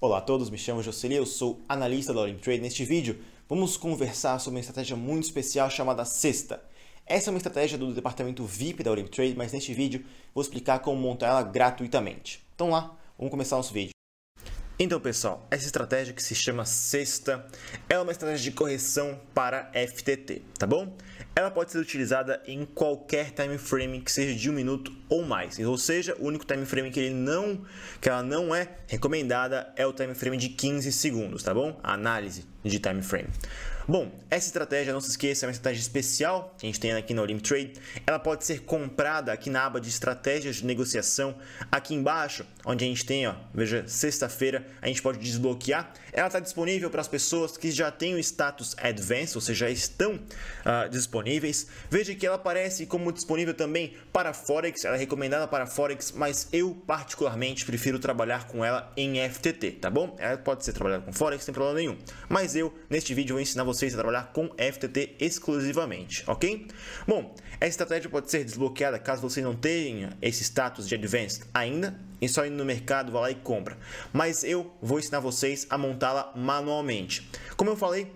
Olá a todos, me chamo Jocely, eu sou analista da Olymp Trade. Neste vídeo, vamos conversar sobre uma estratégia muito especial chamada Cesta. Essa é uma estratégia do departamento VIP da Olymp Trade, mas neste vídeo vou explicar como montar ela gratuitamente. Então lá, vamos começar nosso vídeo. Então, pessoal, essa estratégia que se chama Cesta é uma estratégia de correção para FTT, tá bom? Ela pode ser utilizada em qualquer time frame que seja de um minuto ou mais. Ou seja, o único time frame que, ele não, que ela não é recomendada é o time frame de 15 segundos, tá bom? A análise de time frame. Bom, essa estratégia, não se esqueça, é uma estratégia especial que a gente tem aqui na Olymp Trade. Ela pode ser comprada aqui na aba de estratégias de negociação, aqui embaixo, onde a gente tem, ó, veja, sexta-feira, a gente pode desbloquear. Ela está disponível para as pessoas que já têm o status Advanced, ou seja, já estão uh, disponíveis disponíveis. Veja que ela aparece como disponível também para Forex, ela é recomendada para Forex, mas eu particularmente prefiro trabalhar com ela em FTT, tá bom? Ela é, pode ser trabalhada com Forex, sem problema nenhum. Mas eu, neste vídeo, vou ensinar vocês a trabalhar com FTT exclusivamente, ok? Bom, essa estratégia pode ser desbloqueada caso você não tenha esse status de Advanced ainda, e só indo no mercado, vai lá e compra. Mas eu vou ensinar vocês a montá-la manualmente. Como eu falei,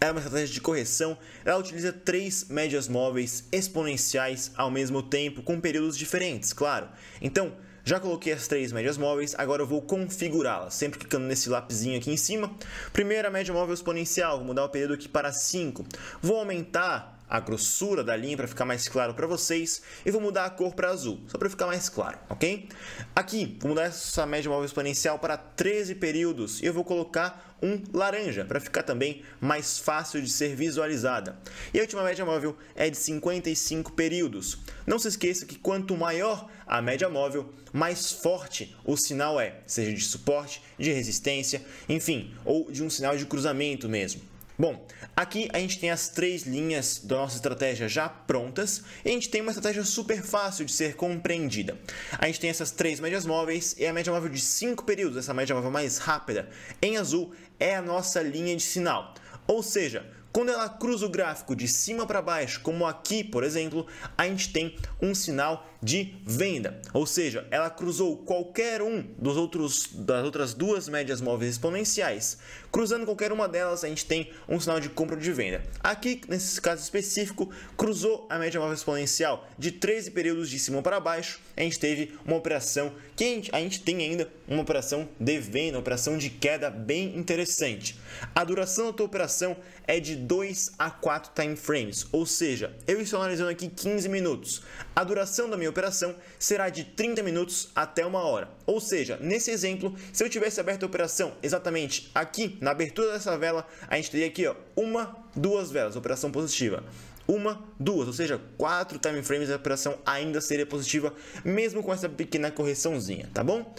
é uma estratégia de correção, ela utiliza três médias móveis exponenciais ao mesmo tempo, com períodos diferentes, claro. Então, já coloquei as três médias móveis, agora eu vou configurá-las, sempre clicando nesse lapisinho aqui em cima. Primeira média móvel exponencial, vou mudar o período aqui para 5. Vou aumentar a grossura da linha para ficar mais claro para vocês e vou mudar a cor para azul, só para ficar mais claro, ok? Aqui, vou mudar essa média móvel exponencial para 13 períodos e eu vou colocar um laranja para ficar também mais fácil de ser visualizada. E a última média móvel é de 55 períodos. Não se esqueça que quanto maior a média móvel, mais forte o sinal é, seja de suporte, de resistência, enfim, ou de um sinal de cruzamento mesmo. Bom, aqui a gente tem as três linhas da nossa estratégia já prontas e a gente tem uma estratégia super fácil de ser compreendida. A gente tem essas três médias móveis e a média móvel de cinco períodos, essa média móvel mais rápida, em azul, é a nossa linha de sinal. Ou seja, quando ela cruza o gráfico de cima para baixo, como aqui, por exemplo, a gente tem um sinal de venda. Ou seja, ela cruzou qualquer um dos outros das outras duas médias móveis exponenciais. Cruzando qualquer uma delas, a gente tem um sinal de compra ou de venda. Aqui, nesse caso específico, cruzou a média móvel exponencial de 13 períodos de cima para baixo, a gente teve uma operação que a gente, a gente tem ainda uma operação de venda, uma operação de queda bem interessante. A duração da tua operação é de 2 a 4 time frames, ou seja, eu estou analisando aqui 15 minutos. A duração da minha operação será de 30 minutos até uma hora. Ou seja, nesse exemplo, se eu tivesse aberto a operação exatamente aqui, na abertura dessa vela, a gente teria aqui ó, uma, duas velas, operação positiva uma, duas, ou seja, quatro time frames a operação ainda seria positiva, mesmo com essa pequena correçãozinha, tá bom?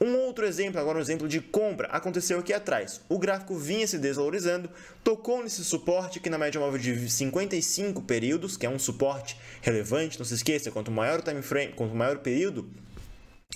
Um outro exemplo, agora um exemplo de compra, aconteceu aqui atrás. O gráfico vinha se desvalorizando, tocou nesse suporte que na média móvel de 55 períodos, que é um suporte relevante, não se esqueça, quanto maior o time frame, quanto maior o período,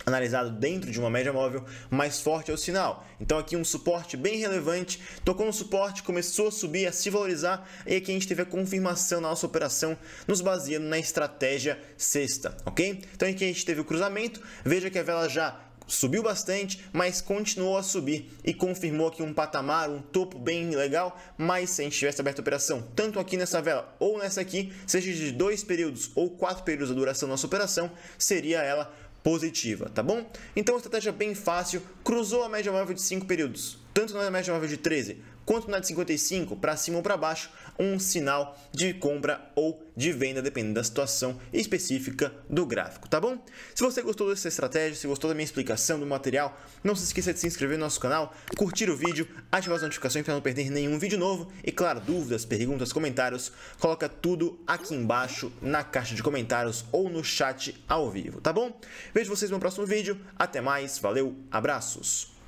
analisado dentro de uma média móvel, mais forte é o sinal. Então aqui um suporte bem relevante, tocou no suporte, começou a subir, a se valorizar, e aqui a gente teve a confirmação na nossa operação, nos baseando na estratégia sexta, ok? Então aqui a gente teve o cruzamento, veja que a vela já subiu bastante, mas continuou a subir e confirmou aqui um patamar, um topo bem legal, mas se a gente tivesse aberto a operação tanto aqui nessa vela ou nessa aqui, seja de dois períodos ou quatro períodos a duração da nossa operação, seria ela positiva, tá bom? Então, estratégia bem fácil, cruzou a média móvel de 5 períodos tanto na média móvel de 13 quanto na de 55, para cima ou para baixo, um sinal de compra ou de venda, dependendo da situação específica do gráfico, tá bom? Se você gostou dessa estratégia, se gostou da minha explicação do material, não se esqueça de se inscrever no nosso canal, curtir o vídeo, ativar as notificações para não perder nenhum vídeo novo e, claro, dúvidas, perguntas, comentários, coloca tudo aqui embaixo na caixa de comentários ou no chat ao vivo, tá bom? Vejo vocês no próximo vídeo, até mais, valeu, abraços!